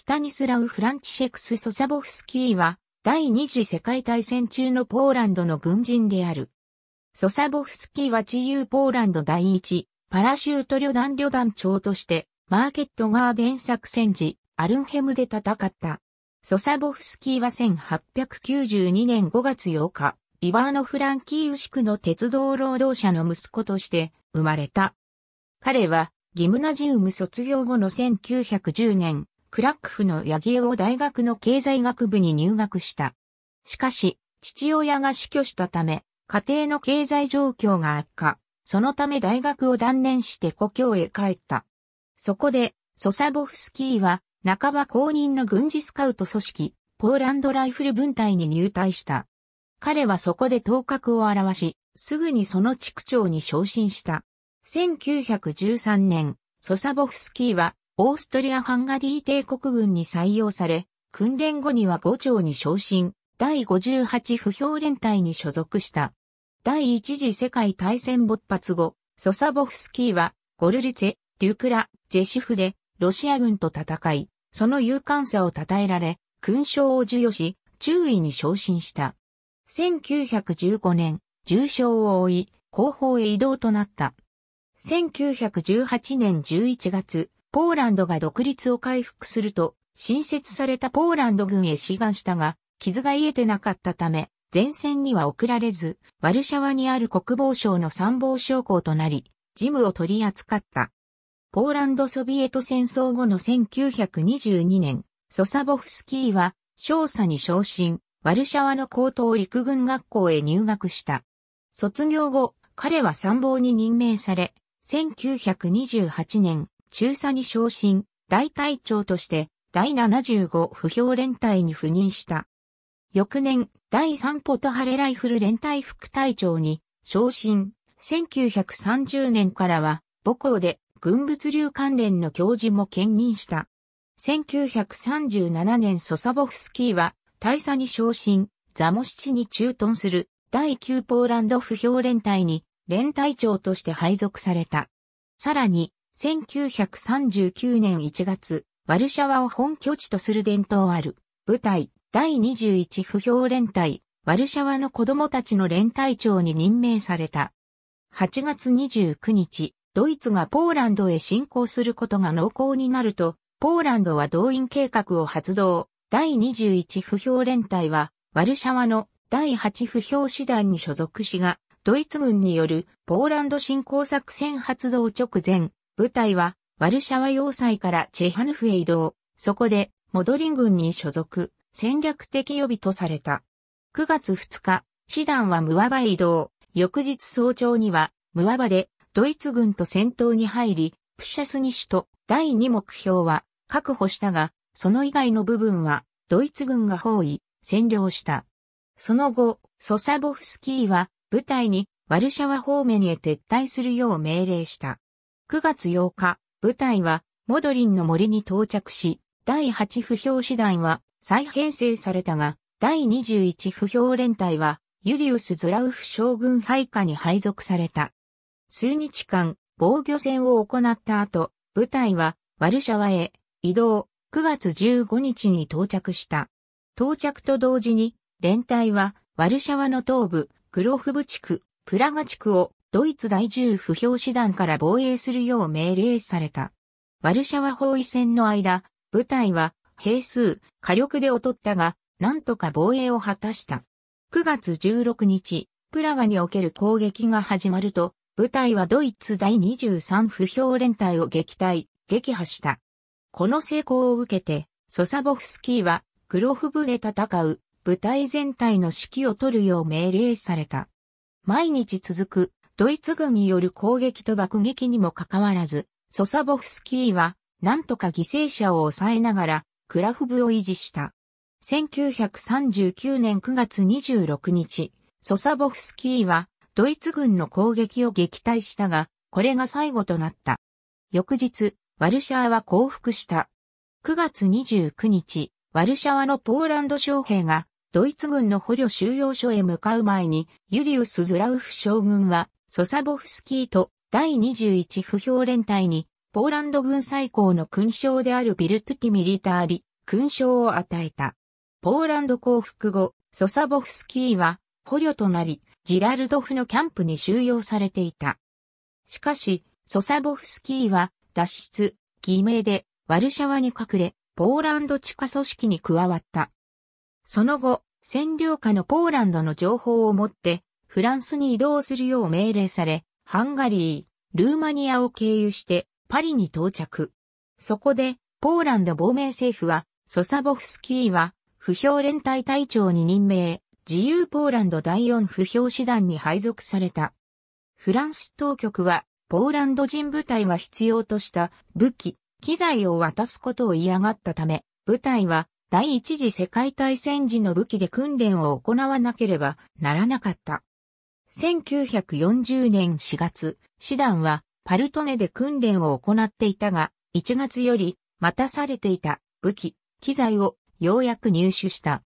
スタニスラウ・フランチシェクス・ソサボフスキーは、第二次世界大戦中のポーランドの軍人である。ソサボフスキーは自由ポーランド第一、パラシュート旅団旅団長として、マーケットガーデン作戦時、アルンヘムで戦った。ソサボフスキーは1892年5月8日、リバーノ・フランキーウシクの鉄道労働者の息子として生まれた。彼は、ギムナジウム卒業後の1910年、クラックフのヤギエオ大学の経済学部に入学した。しかし、父親が死去したため、家庭の経済状況が悪化、そのため大学を断念して故郷へ帰った。そこで、ソサボフスキーは、半ば公認の軍事スカウト組織、ポーランドライフル分隊に入隊した。彼はそこで頭角を現し、すぐにその地区長に昇進した。1913年、ソサボフスキーはオーストリア・ハンガリー帝国軍に採用され、訓練後には五長に昇進、第58不評連隊に所属した。第一次世界大戦勃発後、ソサボフスキーは、ゴルリツェ、デュクラ、ジェシフで、ロシア軍と戦い、その勇敢さを称えられ、勲章を授与し、中尉に昇進した。1915年、重傷を負い、後方へ移動となった。1918年11月、ポーランドが独立を回復すると、新設されたポーランド軍へ志願したが、傷が癒えてなかったため、前線には送られず、ワルシャワにある国防省の参謀将校となり、事務を取り扱った。ポーランドソビエト戦争後の1922年、ソサボフスキーは、少佐に昇進、ワルシャワの高等陸軍学校へ入学した。卒業後、彼は参謀に任命され、1928年、中佐に昇進、大隊長として第75不評連隊に赴任した。翌年、第3ポトハレライフル連隊副隊長に昇進。1930年からは母校で軍物流関連の教授も兼任した。1937年ソサボフスキーは大佐に昇進、ザモシチに駐屯する第9ポーランド不評連隊に連隊長として配属された。さらに、1939年1月、ワルシャワを本拠地とする伝統ある、部隊、第21不評連隊、ワルシャワの子供たちの連隊長に任命された。8月29日、ドイツがポーランドへ侵攻することが濃厚になると、ポーランドは動員計画を発動。第21不評連隊は、ワルシャワの第8不評師団に所属しが、ドイツ軍によるポーランド侵攻作戦発動直前、部隊はワルシャワ要塞からチェハヌフへ移動、そこでモドリン軍に所属、戦略的予備とされた。9月2日、師団はムワバへ移動、翌日早朝にはムワバでドイツ軍と戦闘に入り、プシャスニ首都第2目標は確保したが、その以外の部分はドイツ軍が包囲、占領した。その後、ソサボフスキーは部隊にワルシャワ方面へ撤退するよう命令した。9月8日、部隊はモドリンの森に到着し、第8不評師団は再編成されたが、第21不評連隊はユリウス・ズラウフ将軍配下に配属された。数日間、防御戦を行った後、部隊はワルシャワへ移動、9月15日に到着した。到着と同時に、連隊はワルシャワの東部、クロフブ地区、プラガ地区をドイツ第10不評師団から防衛するよう命令された。ワルシャワ包囲戦の間、部隊は兵数、火力で劣ったが、なんとか防衛を果たした。9月16日、プラガにおける攻撃が始まると、部隊はドイツ第23不評連隊を撃退、撃破した。この成功を受けて、ソサボフスキーは、グロフブで戦う、部隊全体の指揮を取るよう命令された。毎日続くドイツ軍による攻撃と爆撃にもかかわらず、ソサボフスキーは、なんとか犠牲者を抑えながら、クラフブを維持した。1939年9月26日、ソサボフスキーは、ドイツ軍の攻撃を撃退したが、これが最後となった。翌日、ワルシャワは降伏した。9月29日、ワルシャワのポーランド将兵が、ドイツ軍の捕虜収容所へ向かう前に、ユリウス・ズラウフ将軍は、ソサボフスキーと第21不評連隊に、ポーランド軍最高の勲章であるビルトゥティミリターリ、勲章を与えた。ポーランド降伏後、ソサボフスキーは捕虜となり、ジラルドフのキャンプに収容されていた。しかし、ソサボフスキーは脱出、偽名でワルシャワに隠れ、ポーランド地下組織に加わった。その後、占領下のポーランドの情報を持って、フランスに移動するよう命令され、ハンガリー、ルーマニアを経由してパリに到着。そこで、ポーランド亡命政府は、ソサボフスキーは、不評連隊隊長に任命、自由ポーランド第4不評師団に配属された。フランス当局は、ポーランド人部隊が必要とした武器、機材を渡すことを嫌がったため、部隊は第一次世界大戦時の武器で訓練を行わなければならなかった。1940年4月、師団はパルトネで訓練を行っていたが、1月より待たされていた武器、機材をようやく入手した。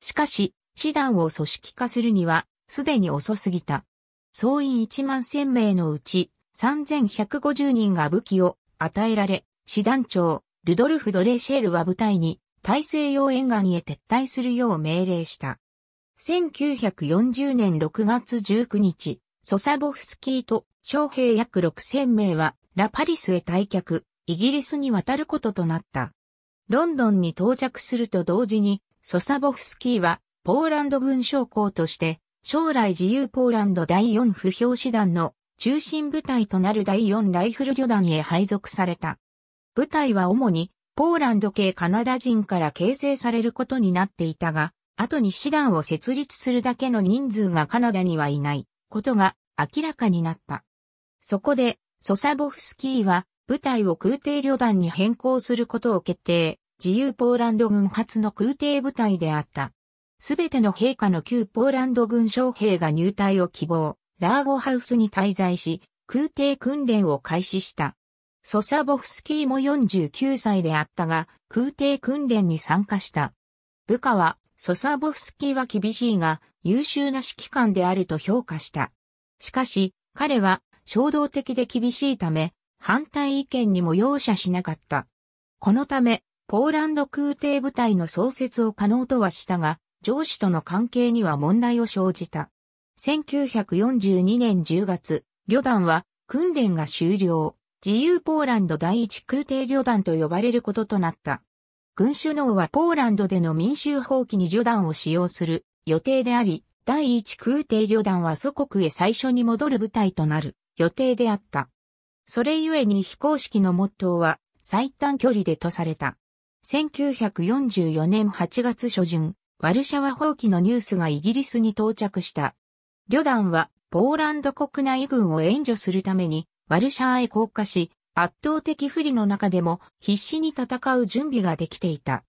しかし、師団を組織化するには、すでに遅すぎた。総員1万1000名のうち、3150人が武器を与えられ、師団長、ルドルフ・ドレシェールは部隊に、大西洋沿岸へ撤退するよう命令した。1940年6月19日、ソサボフスキーと将兵約6000名はラパリスへ退却、イギリスに渡ることとなった。ロンドンに到着すると同時に、ソサボフスキーはポーランド軍将校として将来自由ポーランド第4不評師団の中心部隊となる第4ライフル旅団へ配属された。部隊は主にポーランド系カナダ人から形成されることになっていたが、後に師団を設立するだけの人数がカナダにはいないことが明らかになった。そこで、ソサボフスキーは部隊を空挺旅団に変更することを決定、自由ポーランド軍初の空挺部隊であった。すべての陛下の旧ポーランド軍将兵が入隊を希望、ラーゴハウスに滞在し、空挺訓練を開始した。ソサボフスキーも49歳であったが、空挺訓練に参加した。部下はソサボフスキーは厳しいが優秀な指揮官であると評価した。しかし、彼は衝動的で厳しいため、反対意見にも容赦しなかった。このため、ポーランド空挺部隊の創設を可能とはしたが、上司との関係には問題を生じた。1942年10月、旅団は訓練が終了、自由ポーランド第一空挺旅団と呼ばれることとなった。軍首脳はポーランドでの民衆放棄に旅団を使用する予定であり、第一空挺旅団は祖国へ最初に戻る部隊となる予定であった。それゆえに非公式のモットーは最短距離でとされた。1944年8月初旬、ワルシャワ放棄のニュースがイギリスに到着した。旅団はポーランド国内軍を援助するためにワルシャワへ降下し、圧倒的不利の中でも必死に戦う準備ができていた。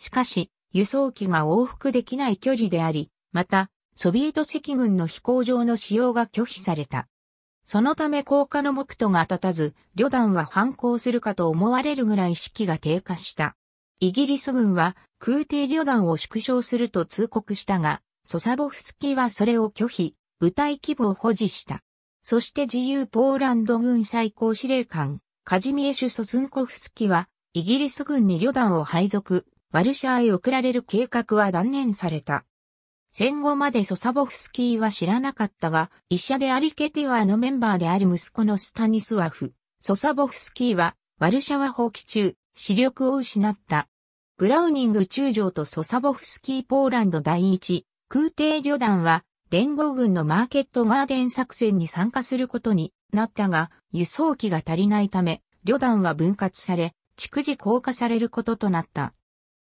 しかし、輸送機が往復できない距離であり、また、ソビエト赤軍の飛行場の使用が拒否された。そのため降下の目途が立たず、旅団は反抗するかと思われるぐらい士気が低下した。イギリス軍は空挺旅団を縮小すると通告したが、ソサボフスキはそれを拒否、部隊規模を保持した。そして自由ポーランド軍最高司令官、カジミエシュ・ソスンコフスキは、イギリス軍に旅団を配属、ワルシャーへ送られる計画は断念された。戦後までソサボフスキーは知らなかったが、医者でありケティワーのメンバーである息子のスタニスワフ、ソサボフスキーは、ワルシャワ放棄中、視力を失った。ブラウニング中将とソサボフスキーポーランド第一、空挺旅団は、連合軍のマーケットガーデン作戦に参加することになったが、輸送機が足りないため、旅団は分割され、逐次降下されることとなった。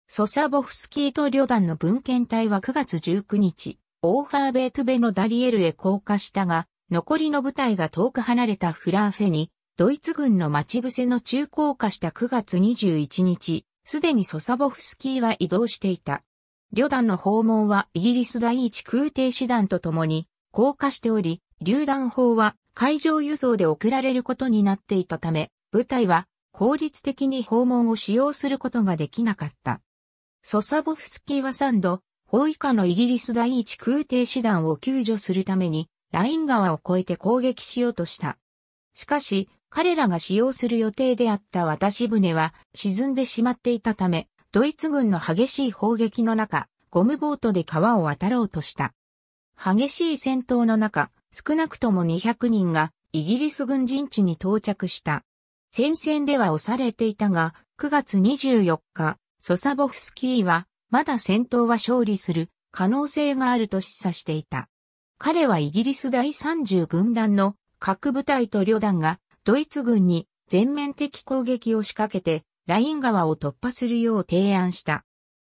ソサボフスキーと旅団の文献隊は9月19日、オーファーベートベのダリエルへ降下したが、残りの部隊が遠く離れたフラーフェに、ドイツ軍の待ち伏せの中降下した9月21日、すでにソサボフスキーは移動していた。旅団の訪問はイギリス第一空挺師団と共に、降下しており、榴弾砲は海上輸送で送られることになっていたため、部隊は効率的に訪問を使用することができなかった。ソサボフスキーは3度、法以下のイギリス第一空挺師団を救助するために、ライン川を越えて攻撃しようとした。しかし、彼らが使用する予定であった渡し船は沈んでしまっていたため、ドイツ軍の激しい砲撃の中、ゴムボートで川を渡ろうとした。激しい戦闘の中、少なくとも200人がイギリス軍陣地に到着した。戦線では押されていたが、9月24日、ソサボフスキーは、まだ戦闘は勝利する可能性があると示唆していた。彼はイギリス第30軍団の各部隊と旅団がドイツ軍に全面的攻撃を仕掛けてライン川を突破するよう提案した。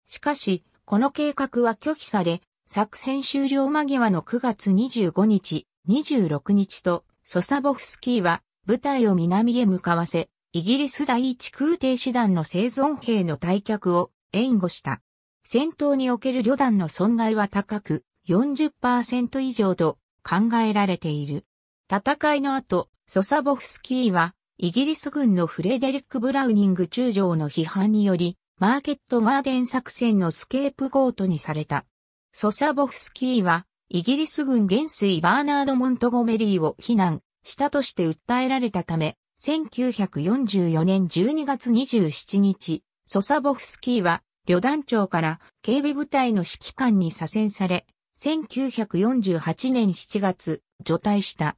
しかし、この計画は拒否され、作戦終了間際の9月25日、26日と、ソサボフスキーは部隊を南へ向かわせ、イギリス第一空挺師団の生存兵の退却を援護した。戦闘における旅団の損害は高く40%以上と考えられている。戦いの後、ソサボフスキーはイギリス軍のフレデリック・ブラウニング中将の批判により、マーケットガーデン作戦のスケープゴートにされた。ソサボフスキーは、イギリス軍元帥バーナード・モントゴメリーを非難したとして訴えられたため、1944年12月27日、ソサボフスキーは旅団長から警備部隊の指揮官に左遷され、1948年7月、除隊した。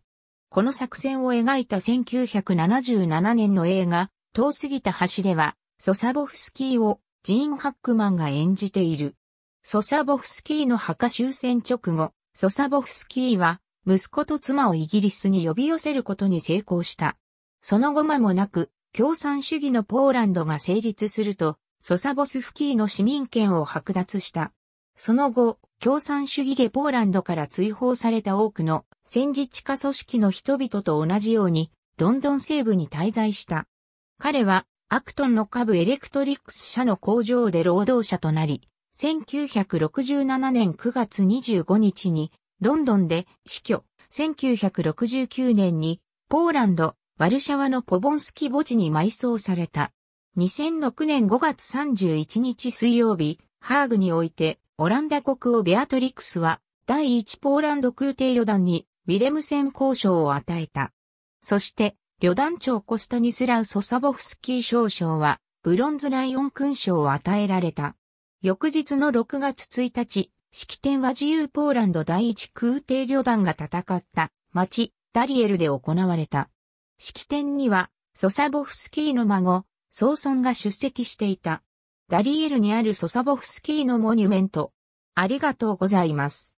この作戦を描いた1977年の映画、遠すぎた橋では、ソサボフスキーをジーン・ハックマンが演じている。ソサボフスキーの墓終戦直後、ソサボフスキーは息子と妻をイギリスに呼び寄せることに成功した。その後間もなく、共産主義のポーランドが成立すると、ソサボスフキーの市民権を剥奪した。その後、共産主義下ポーランドから追放された多くの戦時地下組織の人々と同じように、ロンドン西部に滞在した。彼は、アクトンの下部エレクトリックス社の工場で労働者となり、1967年9月25日に、ロンドンで死去、1969年に、ポーランド、ワルシャワのポボンスキ墓地に埋葬された。2006年5月31日水曜日、ハーグにおいて、オランダ国王ベアトリクスは、第一ポーランド空挺旅団に、ウィレムセン交渉を与えた。そして、旅団長コスタニスラウ・ソサボフスキー少将は、ブロンズライオン勲章を与えられた。翌日の6月1日、式典は自由ポーランド第一空挺旅団が戦った町、ダリエルで行われた。式典には、ソサボフスキーの孫、ソーソンが出席していた。ダリエルにあるソサボフスキーのモニュメント。ありがとうございます。